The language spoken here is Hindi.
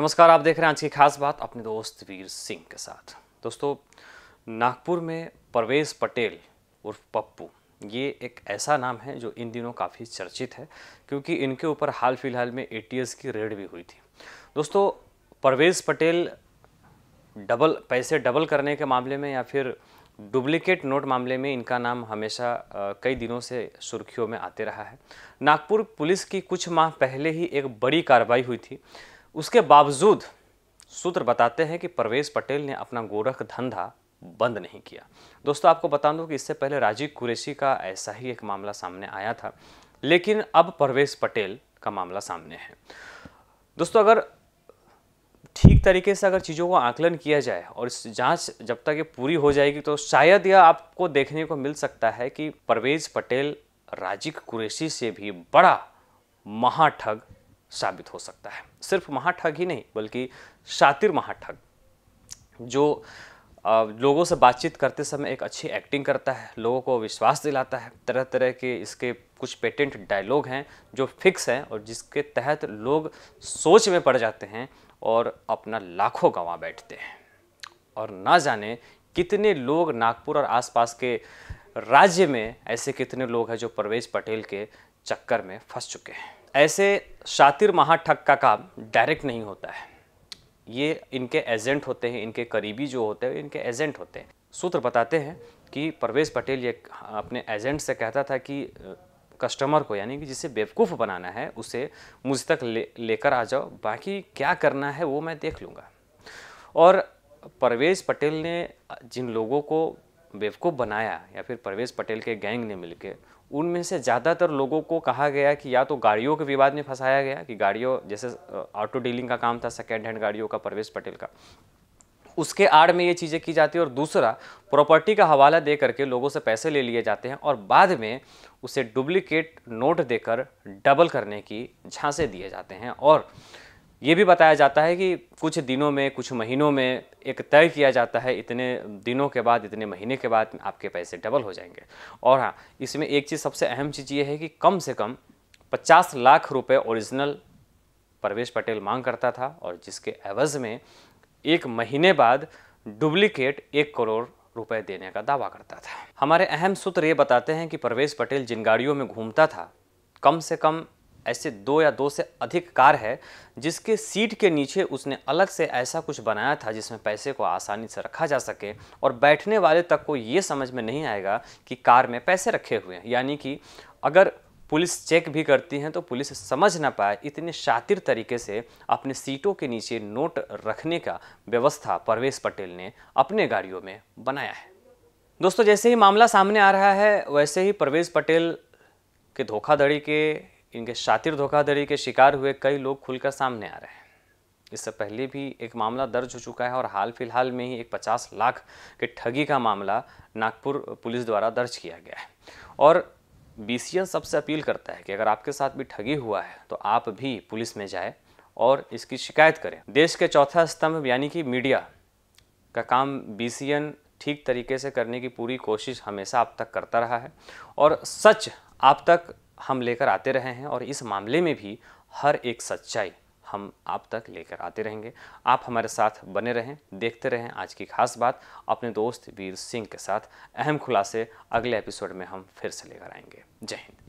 नमस्कार आप देख रहे हैं आज की खास बात अपने दोस्त वीर सिंह के साथ दोस्तों नागपुर में परवेज पटेल उर्फ पप्पू ये एक ऐसा नाम है जो इन दिनों काफ़ी चर्चित है क्योंकि इनके ऊपर हाल फिलहाल में एटीएस की रेड भी हुई थी दोस्तों परवेज पटेल डबल पैसे डबल करने के मामले में या फिर डुप्लीकेट नोट मामले में इनका नाम हमेशा कई दिनों से सुर्खियों में आते रहा है नागपुर पुलिस की कुछ माह पहले ही एक बड़ी कार्रवाई हुई थी उसके बावजूद सूत्र बताते हैं कि परवेज पटेल ने अपना गोरख धंधा बंद नहीं किया दोस्तों आपको बता दूं कि इससे पहले राजीव कुरेशी का ऐसा ही एक मामला सामने आया था लेकिन अब परवेश पटेल का मामला सामने है दोस्तों अगर ठीक तरीके से अगर चीज़ों को आकलन किया जाए और इस जांच जब तक ये पूरी हो जाएगी तो शायद यह आपको देखने को मिल सकता है कि परवेज पटेल राजिक कुरेशी से भी बड़ा महाठग साबित हो सकता है सिर्फ महाठग ही नहीं बल्कि शातिर महाठग जो लोगों से बातचीत करते समय एक अच्छी एक्टिंग करता है लोगों को विश्वास दिलाता है तरह तरह के इसके कुछ पेटेंट डायलॉग हैं जो फिक्स हैं और जिसके तहत लोग सोच में पड़ जाते हैं और अपना लाखों गंवा बैठते हैं और ना जाने कितने लोग नागपुर और आसपास के राज्य में ऐसे कितने लोग हैं जो परवेज पटेल के चक्कर में फंस चुके हैं ऐसे शातिर महाठक का काम डायरेक्ट नहीं होता है ये इनके एजेंट होते हैं इनके करीबी जो होते हैं इनके एजेंट होते हैं सूत्र बताते हैं कि परवेज़ पटेल ये अपने एजेंट से कहता था कि कस्टमर को यानी कि जिसे बेवकूफ़ बनाना है उसे मुझ तक ले लेकर आ जाओ बाकी क्या करना है वो मैं देख लूँगा और परवेज़ पटेल ने जिन लोगों को बेवकूफ़ बनाया या फिर परवेज़ पटेल के गैंग ने मिलकर उनमें से ज़्यादातर लोगों को कहा गया कि या तो गाड़ियों के विवाद में फंसाया गया कि गाड़ियों जैसे ऑटो डीलिंग का काम था सेकेंड हैंड गाड़ियों का परवेश पटेल का उसके आड़ में ये चीज़ें की जाती है और दूसरा प्रॉपर्टी का हवाला दे करके लोगों से पैसे ले लिए जाते हैं और बाद में उसे डुप्लीकेट नोट देकर डबल करने की झांसे दिए जाते हैं और ये भी बताया जाता है कि कुछ दिनों में कुछ महीनों में एक तय किया जाता है इतने दिनों के बाद इतने महीने के बाद आपके पैसे डबल हो जाएंगे और हाँ इसमें एक चीज़ सबसे अहम चीज़ ये है कि कम से कम पचास लाख रुपए ओरिजिनल परवेश पटेल मांग करता था और जिसके एवज में एक महीने बाद डुप्लीकेट एक करोड़ रुपए देने का दावा करता था हमारे अहम सूत्र ये बताते हैं कि परवेश पटेल जिन गाड़ियों में घूमता था कम से कम ऐसे दो या दो से अधिक कार है जिसके सीट के नीचे उसने अलग से ऐसा कुछ बनाया था जिसमें पैसे को आसानी से रखा जा सके और बैठने वाले तक को ये समझ में नहीं आएगा कि कार में पैसे रखे हुए हैं यानी कि अगर पुलिस चेक भी करती हैं तो पुलिस समझ ना पाए इतने शातिर तरीके से अपने सीटों के नीचे नोट रखने का व्यवस्था परवेश पटेल ने अपने गाड़ियों में बनाया है दोस्तों जैसे ही मामला सामने आ रहा है वैसे ही परवेश पटेल के धोखाधड़ी के इनके शातिर धोखाधड़ी के शिकार हुए कई लोग खुलकर सामने आ रहे हैं इससे पहले भी एक मामला दर्ज हो चुका है और हाल फिलहाल में ही एक 50 लाख के ठगी का मामला नागपुर पुलिस द्वारा दर्ज किया गया है और बी सबसे अपील करता है कि अगर आपके साथ भी ठगी हुआ है तो आप भी पुलिस में जाए और इसकी शिकायत करें देश के चौथा स्तंभ यानी कि मीडिया का काम बी ठीक तरीके से करने की पूरी कोशिश हमेशा आप तक करता रहा है और सच आप तक हम लेकर आते रहे हैं और इस मामले में भी हर एक सच्चाई हम आप तक लेकर आते रहेंगे आप हमारे साथ बने रहें देखते रहें आज की खास बात अपने दोस्त वीर सिंह के साथ अहम खुलासे अगले एपिसोड में हम फिर से लेकर आएंगे जय हिंद